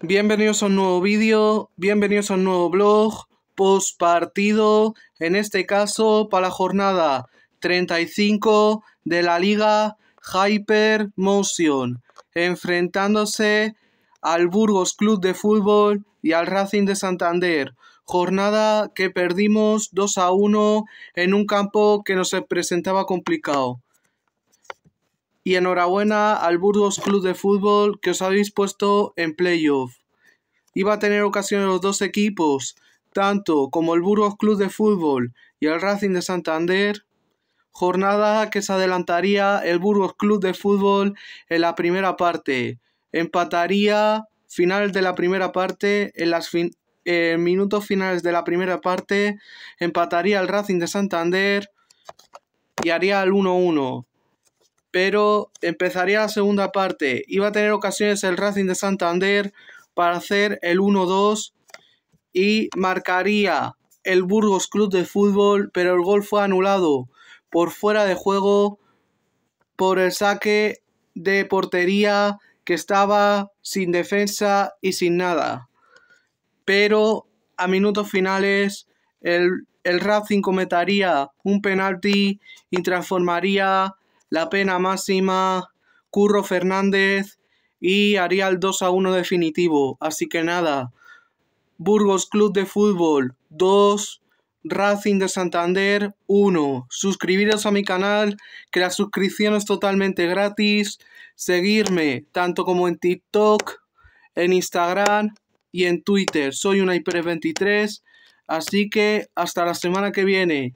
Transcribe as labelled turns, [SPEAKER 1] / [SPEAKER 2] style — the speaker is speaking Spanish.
[SPEAKER 1] Bienvenidos a un nuevo vídeo, bienvenidos a un nuevo blog post partido, en este caso para la jornada 35 de la Liga Hyper Motion, enfrentándose al Burgos Club de Fútbol y al Racing de Santander. Jornada que perdimos 2 a 1 en un campo que nos presentaba complicado y enhorabuena al Burgos Club de Fútbol que os habéis puesto en playoff. Iba a tener ocasión los dos equipos, tanto como el Burgos Club de Fútbol y el Racing de Santander, jornada que se adelantaría el Burgos Club de Fútbol en la primera parte. Empataría final de la primera parte en las eh, minutos finales de la primera parte empataría el Racing de Santander y haría el 1-1 pero empezaría la segunda parte. Iba a tener ocasiones el Racing de Santander para hacer el 1-2 y marcaría el Burgos Club de Fútbol, pero el gol fue anulado por fuera de juego por el saque de portería que estaba sin defensa y sin nada. Pero a minutos finales el, el Racing cometaría un penalti y transformaría la pena máxima, Curro Fernández y haría el 2 a 1 definitivo. Así que nada, Burgos Club de Fútbol 2, Racing de Santander 1. Suscribiros a mi canal, que la suscripción es totalmente gratis. Seguirme tanto como en TikTok, en Instagram y en Twitter. Soy una 23 Así que hasta la semana que viene.